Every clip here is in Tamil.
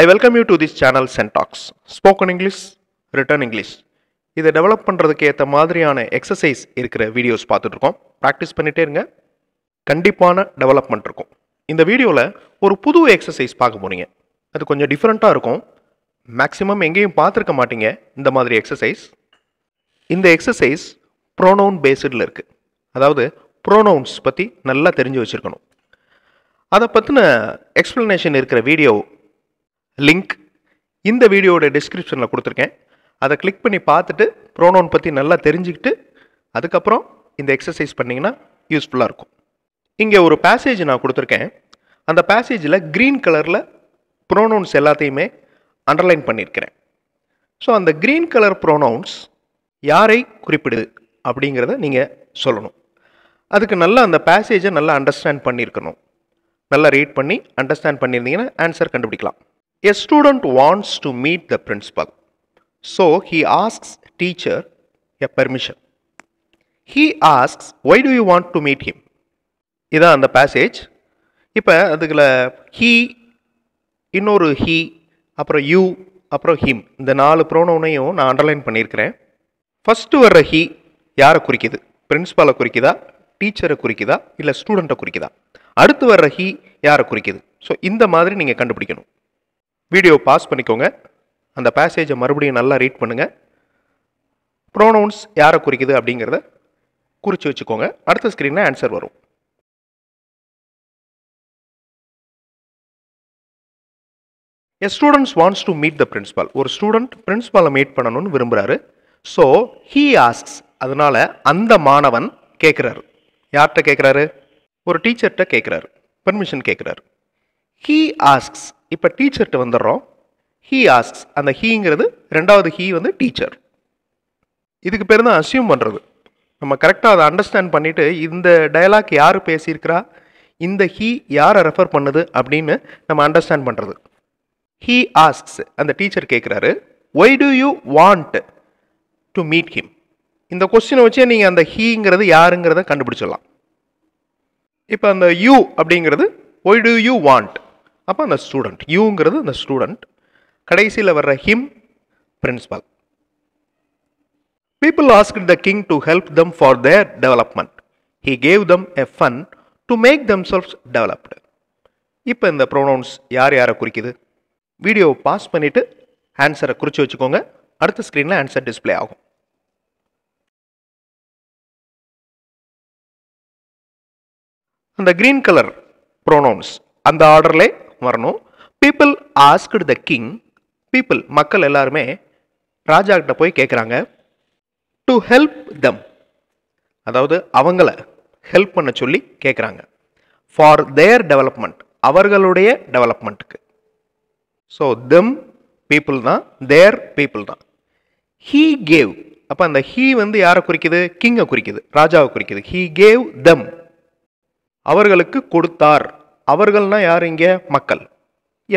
I welcome you to this channel சென்டாக்ஸ் ஸ்போக்கன் இங்கிலீஷ் ரிட்டர்ன் இங்கிலீஷ் இதை டெவலப் பண்ணுறதுக்கு ஏற்ற மாதிரியான எக்ஸசைஸ் இருக்கிற வீடியோஸ் பார்த்துட்ருக்கோம் ப்ராக்டிஸ் பண்ணிகிட்டே இருங்க கண்டிப்பான டெவலப்மெண்ட் இருக்கும் இந்த வீடியோவில் ஒரு புது எக்ஸசைஸ் பார்க்க போகிறீங்க அது கொஞ்சம் டிஃப்ரெண்ட்டாக இருக்கும் மேக்ஸிமம் எங்கேயும் பார்த்துருக்க மாட்டீங்க இந்த மாதிரி எக்ஸசைஸ் இந்த எக்ஸசைஸ் ப்ரோனவுன் பேஸ்டில் இருக்குது அதாவது ப்ரோனவுன்ஸ் பற்றி நல்லா தெரிஞ்சு வச்சுருக்கணும் அதை பற்றின எக்ஸ்ப்ளனேஷன் இருக்கிற வீடியோ லிங்க் இந்த வீடியோட டிஸ்கிரிப்ஷனில் கொடுத்துருக்கேன் அதை கிளிக் பண்ணி பார்த்துட்டு ப்ரோனோன் பற்றி நல்லா தெரிஞ்சுக்கிட்டு அதுக்கப்புறம் இந்த எக்ஸசைஸ் பண்ணிங்கன்னா யூஸ்ஃபுல்லாக இருக்கும் இங்கே ஒரு பேசேஜ் நான் கொடுத்துருக்கேன் அந்த பேசேஜில் க்ரீன் கலரில் ப்ரோனவுன்ஸ் எல்லாத்தையுமே அண்டர்லைன் பண்ணியிருக்கிறேன் ஸோ அந்த க்ரீன் கலர் ப்ரோனவுன்ஸ் யாரை குறிப்பிடுது அப்படிங்கிறத நீங்கள் சொல்லணும் அதுக்கு நல்லா அந்த பேசேஜை நல்லா அண்டர்ஸ்டாண்ட் பண்ணியிருக்கணும் நல்லா ரீட் பண்ணி அண்டர்ஸ்டாண்ட் பண்ணியிருந்தீங்கன்னா ஆன்சர் கண்டுபிடிக்கலாம் A student wants to meet the principal. So he asks teacher a permission. He asks, why do you want to meet him? இதான் அந்த பேசேஜ் இப்போ அதுக்குள்ள ஹீ இன்னொரு ஹீ அப்புறம் யூ அப்புறம் ஹிம் இந்த நாலு ப்ரோனவுனையும் நான் அண்டர்லைன் பண்ணியிருக்கிறேன் ஃபஸ்ட்டு வர்ற ஹீ யாரை குறிக்குது பிரின்ஸ்பாலை குறிக்குதா டீச்சரை குறிக்குதா இல்லை ஸ்டூடெண்ட்டை குறிக்குதா அடுத்து வர்ற ஹீ யாரை குறிக்குது ஸோ இந்த மாதிரி நீங்கள் கண்டுபிடிக்கணும் வீடியோ பாஸ் பண்ணிக்கோங்க அந்த பேசேஜை மறுபடியும் நல்லா ரீட் பண்ணுங்கள் ப்ரோனவுன்ஸ் யாரை குறிக்குது அப்படிங்கிறத குறித்து வச்சுக்கோங்க அடுத்த ஸ்க்ரீனில் ஆன்சர் வரும் a students wants to meet the principal ஒரு ஸ்டூடெண்ட் பிரின்ஸ்பாலை மீட் பண்ணணும்னு விரும்புகிறாரு ஸோ ஹீ ஆஸ்க்ஸ் அதனால் அந்த மாணவன் கேட்குறாரு யார்கிட்ட கேட்குறாரு ஒரு டீச்சர்கிட்ட கேட்குறாரு பெர்மிஷன் கேட்குறாரு ஹீ ஆஸ்க்ஸ் இப்போ டீச்சர்கிட்ட வந்துடுறோம் ஹீ ஆஸ்க்ஸ் அந்த ஹீங்கிறது ரெண்டாவது ஹீ வந்து டீச்சர் இதுக்கு பேர் தான் அசியூம் பண்ணுறது நம்ம கரெக்டாக அதை அண்டர்ஸ்டாண்ட் பண்ணிவிட்டு இந்த டயலாக் யார் பேசியிருக்கிறா இந்த ஹீ யாரை ரெஃபர் பண்ணுது அப்படின்னு நம்ம அண்டர்ஸ்டாண்ட் பண்ணுறது ஹீ ஆஸ்க்ஸ் அந்த டீச்சர் கேட்குறாரு why do you want to meet him இந்த கொஸ்டினை வச்சே நீங்கள் அந்த ஹீங்கிறது யாருங்கிறத கண்டுபிடிச்சிடலாம் இப்போ அந்த யூ அப்படிங்கிறது ஒய் டு யூ வாண்ட் அப்போ அந்த ஸ்டூடெண்ட் யூங்கிறது அந்த ஸ்டூடெண்ட் கடைசியில் வர்ற him principal people ask the king to help them for their development he gave them a fund to make them selves developed இப்போ இந்த ப்ரொனவுன்ஸ் யார் யாரை குறிக்குது வீடியோவை பாஸ் பண்ணிவிட்டு ஆன்சரை குறித்து வச்சுக்கோங்க அடுத்த ஸ்க்ரீனில் ஆன்சர் டிஸ்பிளே ஆகும் அந்த க்ரீன் கலர் ப்ரோனவுன்ஸ் அந்த ஆர்டர்லேயே வரணும் people asked the king people மக்கள் எல்லாருமே ராஜா கிட்ட போய் கேட்குறாங்க டு ஹெல்ப் தம் அதாவது அவங்கள ஹெல்ப் பண்ண சொல்லி கேட்குறாங்க ஃபார் தேர் டெவலப்மெண்ட் அவர்களுடைய டெவலப்மெண்ட்டுக்கு ஸோ தெம் பீப்புள் தான் தேர் பீப்புள் தான் ஹீ கேவ் அப்போ அந்த ஹீ வந்து யாரை குறிக்குது கிங்கை குறிக்குது ராஜாவை குறிக்குது ஹீ கேவ் தெம் அவர்களுக்கு கொடுத்தார் அவர்கள்னால் யார் இங்கே மக்கள்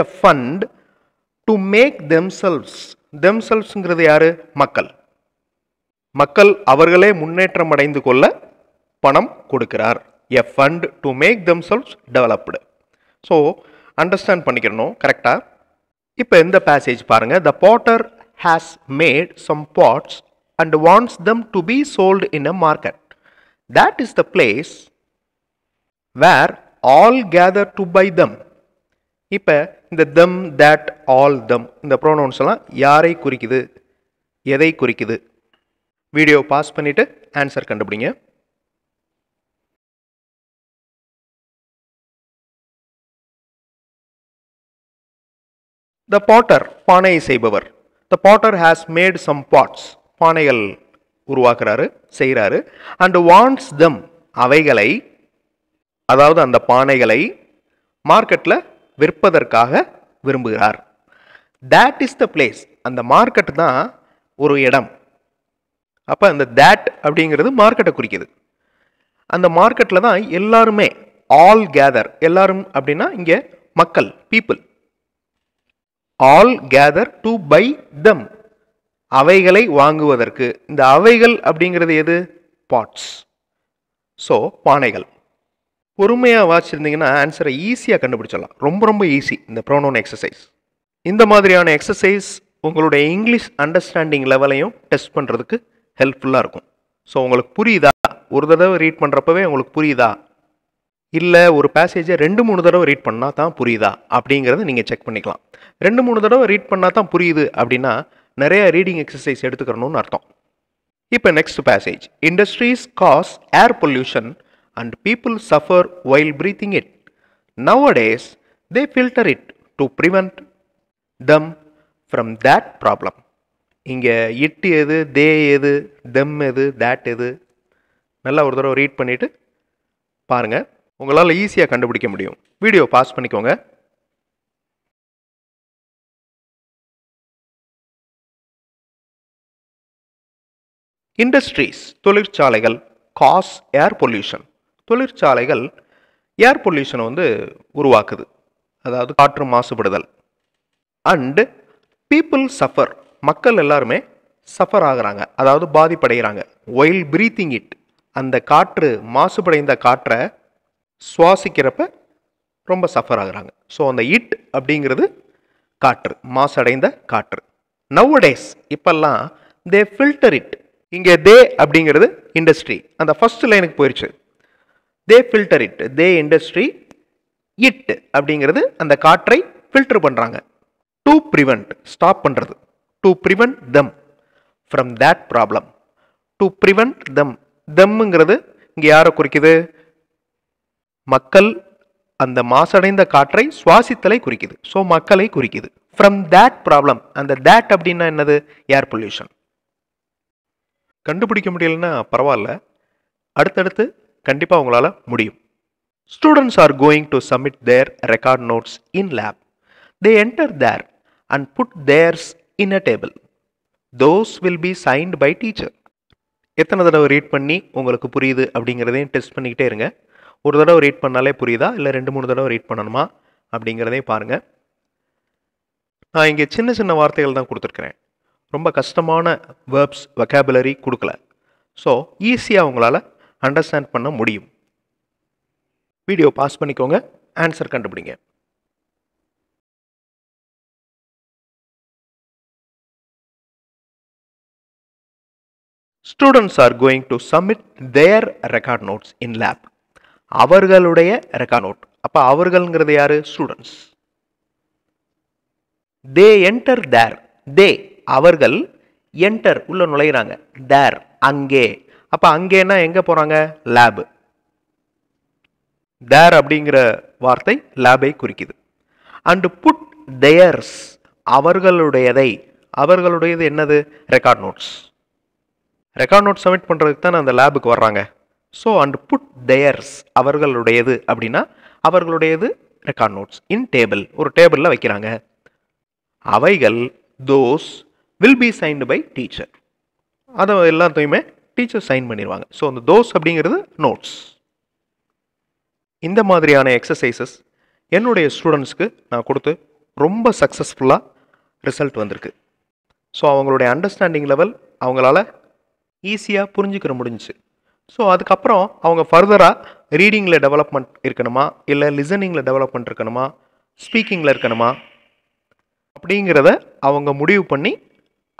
a fund to make themselves தெம்செல்ஸ்ங்கிறது யார் மக்கள் மக்கள் அவர்களே முன்னேற்றம் அடைந்து கொள்ள பணம் கொடுக்கிறார் a fund to make themselves developed so understand பண்ணிக்கிறணும் கரெக்டாக இப்போ எந்த பேசேஜ் பாருங்கள் the potter has made some pots and wants them to be sold in a market that is the place where all gather to buy them இப்போ இந்த தம் தேட் ஆல் தம் இந்த ப்ரோனவுன்ஸ் எல்லாம் யாரை குறிக்குது எதை குறிக்குது வீடியோ பாஸ் பண்ணிவிட்டு ஆன்சர் கண்டுபிடிங்க த பாட்டர் பானை செய்பவர் the potter has made some pots பானைகள் உருவாக்குறாரு செய்கிறாரு அண்ட் வாண்ட்ஸ் தம் அவைகளை அதாவது அந்த பானைகளை மார்க்கெட்டில் விற்பதற்காக விரும்புகிறார் தேட் இஸ் த பிளேஸ் அந்த மார்க்கெட் தான் ஒரு இடம் அப்போ அந்த தேட் அப்படிங்கிறது மார்க்கெட்டை குறிக்கிது அந்த மார்க்கெட்டில் தான் எல்லாருமே ஆல் கேதர் எல்லாரும் அப்படின்னா இங்கே மக்கள் people all gather to buy them அவைகளை வாங்குவதற்கு இந்த அவைகள் அப்படிங்கிறது எது பாட்ஸ் ஸோ பானைகள் பொறுமையாக வாசிச்சிருந்தீங்கன்னா ஆன்சரை ஈஸியாக கண்டுபிடிச்சிடலாம் ரொம்ப ரொம்ப ஈஸி இந்த ப்ரோனோன் எக்ஸசைஸ் இந்த மாதிரியான எக்ஸசைஸ் உங்களுடைய இங்கிலீஷ் அண்டர்ஸ்டாண்டிங் லெவலையும் டெஸ்ட் பண்ணுறதுக்கு ஹெல்ப்ஃபுல்லாக இருக்கும் ஸோ உங்களுக்கு புரியுதா ஒரு தடவை ரீட் பண்ணுறப்பவே உங்களுக்கு புரியுதா இல்லை ஒரு பேசேஜை ரெண்டு மூணு தடவை ரீட் பண்ணால் தான் புரியுதா அப்படிங்கிறத நீங்கள் செக் பண்ணிக்கலாம் ரெண்டு மூணு தடவை ரீட் பண்ணால் தான் புரியுது அப்படின்னா நிறைய ரீடிங் எக்ஸசைஸ் எடுத்துக்கணும்னு அர்த்தம் இப்போ next passage industries cause air pollution and people suffer while breathing it. Nowadays, they filter it to prevent them from that problem. இங்கே இட் எது தே எது தெம் எது தேட் எது நல்லா ஒரு தடவை ரீட் பண்ணிவிட்டு பாருங்கள் உங்களால் ஈஸியாக கண்டுபிடிக்க முடியும் வீடியோ பாஸ் பண்ணிக்கோங்க இண்டஸ்ட்ரீஸ் தொழிற்சாலைகள் காஸ் ஏர் பொல்யூஷன் தொழிற்சாலைகள் ஏர் பொல்யூஷனை வந்து உருவாக்குது அதாவது காற்று மாசுபடுதல் அண்டு பீப்புள் சஃபர் மக்கள் எல்லாருமே சஃபர் ஆகிறாங்க அதாவது பாதிப்படைகிறாங்க ஒயில் ப்ரீத்திங் இட் அந்த காற்று மாசுபடைந்த காற்றை சுவாசிக்கிறப்ப ரொம்ப சஃபர் ஆகிறாங்க ஸோ அந்த இட் அப்படிங்கிறது காற்று மாசடைந்த காற்று நவ் டேஸ் இப்பெல்லாம் தே ஃபில்டர் இட் இங்கே தே அப்படிங்கிறது இண்டஸ்ட்ரி அந்த ஃபஸ்ட் லைனுக்கு போயிடுச்சு they filter it they industry it அப்படிங்கிறது அந்த காற்றை ஃபில்டர் பண்ணுறாங்க டு ப்ரிவெண்ட் ஸ்டாப் பண்ணுறது to prevent them from that problem to prevent them தம்முங்கிறது இங்கே யாரை குறிக்குது மக்கள் அந்த மாசடைந்த காற்றை சுவாசித்தலை குறிக்குது ஸோ மக்களை குறிக்குது ஃப்ரம் தேட் ப்ராப்ளம் அந்த தேட் அப்படின்னா என்னது ஏர் பொல்யூஷன் கண்டுபிடிக்க முடியலன்னா பரவாயில்ல அடுத்தடுத்து கண்டிப்பாக உங்களால் முடியும் students are going to submit their record notes in lab they enter their and put theirs in a table those will be signed by teacher எத்தனை தடவை ரீட் பண்ணி உங்களுக்கு புரியுது அப்படிங்கிறதையும் டெஸ்ட் பண்ணிக்கிட்டே இருங்க ஒரு தடவை ரீட் பண்ணாலே புரியுதா இல்லை ரெண்டு மூணு தடவை ரீட் பண்ணணுமா அப்படிங்கிறதையும் பாருங்கள் நான் இங்கே சின்ன சின்ன வார்த்தைகள் தான் கொடுத்துருக்குறேன் ரொம்ப கஷ்டமான வேர்ப்ஸ் வெக்காபுலரி கொடுக்கல ஸோ ஈஸியாக உங்களால் அண்டர்ஸ்டாண்ட் பண்ண முடியும் வீடியோ பாஸ் பண்ணிக்கோங்க ஆன்சர் கண்டுபிடிங்க students are going to submit their record notes in lab அவர்களுடைய ரெக்கார்ட் நோட் அப்போ அவர்கள்ங்கிறது யார் ஸ்டூடெண்ட்ஸ் தே என்டர் தேர் தே அவர்கள் என்டர் உள்ள நுழையிறாங்க தேர் அங்கே அப்போ அங்கேன்னா எங்கே போகிறாங்க லேபு தேர் அப்படிங்கிற வார்த்தை லேபை குறிக்குது அண்டு புட் தேயர்ஸ் அவர்களுடையதை அவர்களுடையது என்னது record notes record note submit பண்ணுறதுக்கு தான் அந்த லேபுக்கு வர்றாங்க ஸோ அண்ட் புட் தேயர்ஸ் அவர்களுடையது அப்படின்னா அவர்களுடையது ரெக்கார்ட் நோட்ஸ் இன் டேபிள் ஒரு டேபிளில் வைக்கிறாங்க அவைகள் those will be signed by teacher அதை எல்லாத்தையுமே டீச்சர் சைன் பண்ணிடுவாங்க ஸோ அந்த தோஸ் அப்படிங்கிறது நோட்ஸ் இந்த மாதிரியான எக்ஸசைசஸ் என்னுடைய ஸ்டூடெண்ட்ஸ்க்கு நான் கொடுத்து ரொம்ப சக்ஸஸ்ஃபுல்லாக ரிசல்ட் வந்திருக்கு ஸோ அவங்களுடைய அண்டர்ஸ்டாண்டிங் லெவல் அவங்களால ஈஸியாக புரிஞ்சுக்கிற முடிஞ்சிச்சு ஸோ அதுக்கப்புறம் அவங்க ஃபர்தராக ரீடிங்கில் டெவலப்மெண்ட் இருக்கணுமா இல்லை லிசனிங்கில் டெவலப்மெண்ட் இருக்கணுமா ஸ்பீக்கிங்கில் இருக்கணுமா அப்படிங்கிறத அவங்க முடிவு பண்ணி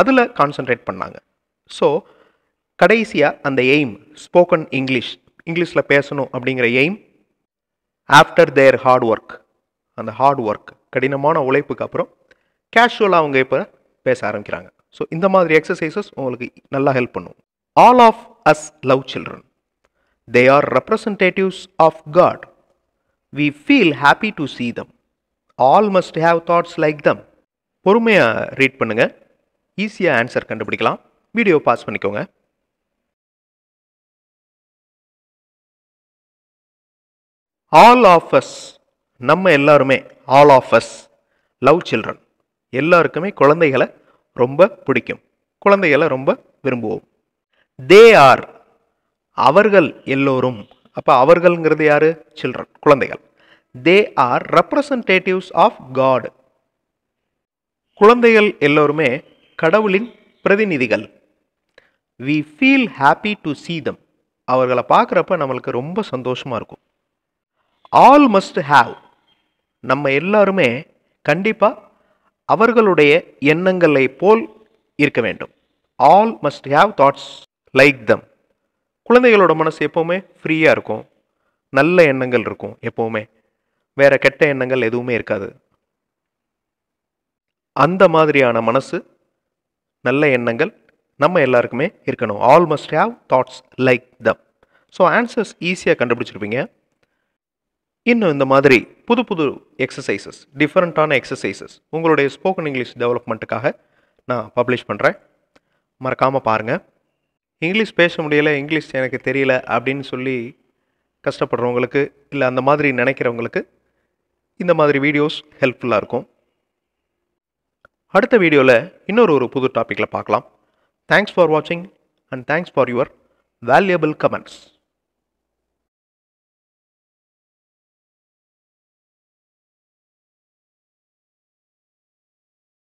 அதில் கான்சன்ட்ரேட் பண்ணாங்க ஸோ கடைசியாக அந்த எய்ம் ஸ்போக்கன் இங்கிலீஷ் இங்கிலீஷில் பேசணும் அப்படிங்கிற aim after their hard work அந்த ஹார்ட் ஒர்க் கடினமான உழைப்புக்கு அப்புறம் கேஷுவலாக அவங்க இப்போ பேச ஆரம்பிக்கிறாங்க ஸோ இந்த மாதிரி எக்ஸசைசஸ் உங்களுக்கு நல்லா ஹெல்ப் பண்ணும் all of us love children they are representatives of God we feel happy to see them all must have thoughts like them பொறுமையாக ரீட் பண்ணுங்கள் ஈஸியாக ஆன்சர் கண்டுபிடிக்கலாம் வீடியோ பாஸ் பண்ணிக்கோங்க ஆல் ஆஃப் அஸ் நம்ம எல்லாருமே all of us love children எல்லாருக்குமே குழந்தைகளை ரொம்ப பிடிக்கும் குழந்தைகளை ரொம்ப விரும்புவோம் தே ஆர் அவர்கள் எல்லோரும் அப்போ அவர்கள்ங்கிறது யார் சில்ட்ரன் குழந்தைகள் they are representatives of God குழந்தைகள் எல்லோருமே கடவுளின் பிரதிநிதிகள் we feel happy to see them அவர்களை பார்க்குறப்ப நம்மளுக்கு ரொம்ப சந்தோஷமாக இருக்கும் ஆல் மஸ்ட் ஹாவ் நம்ம எல்லாருமே கண்டிப்பாக அவர்களுடைய எண்ணங்களை போல் இருக்க வேண்டும் all must have thoughts like them குழந்தைகளோட மனசு எப்போவுமே ஃப்ரீயாக இருக்கும் நல்ல எண்ணங்கள் இருக்கும் எப்போவுமே வேறு கெட்ட எண்ணங்கள் எதுவுமே இருக்காது அந்த மாதிரியான மனசு நல்ல எண்ணங்கள் நம்ம எல்லாருக்குமே இருக்கணும் all must have thoughts like them so answers ஈஸியாக கண்டுபிடிச்சிருப்பீங்க இன்னும் இந்த மாதிரி புது புது எக்ஸசைசஸ் டிஃப்ரெண்ட்டான எக்ஸசைசஸ் உங்களுடைய ஸ்போக்கன் இங்கிலீஷ் டெவலப்மெண்ட்டுக்காக நான் பப்ளிஷ் பண்ணுறேன் மறக்காமல் பாருங்கள் இங்கிலீஷ் பேச முடியலை இங்கிலீஷ் எனக்கு தெரியல அப்படின்னு சொல்லி கஷ்டப்படுறவங்களுக்கு இல்லை அந்த மாதிரி நினைக்கிறவங்களுக்கு இந்த மாதிரி வீடியோஸ் ஹெல்ப்ஃபுல்லாக இருக்கும் அடுத்த வீடியோவில் இன்னொரு ஒரு புது டாப்பிக்கில் பார்க்கலாம் தேங்க்ஸ் ஃபார் வாட்சிங் and thanks for your valuable comments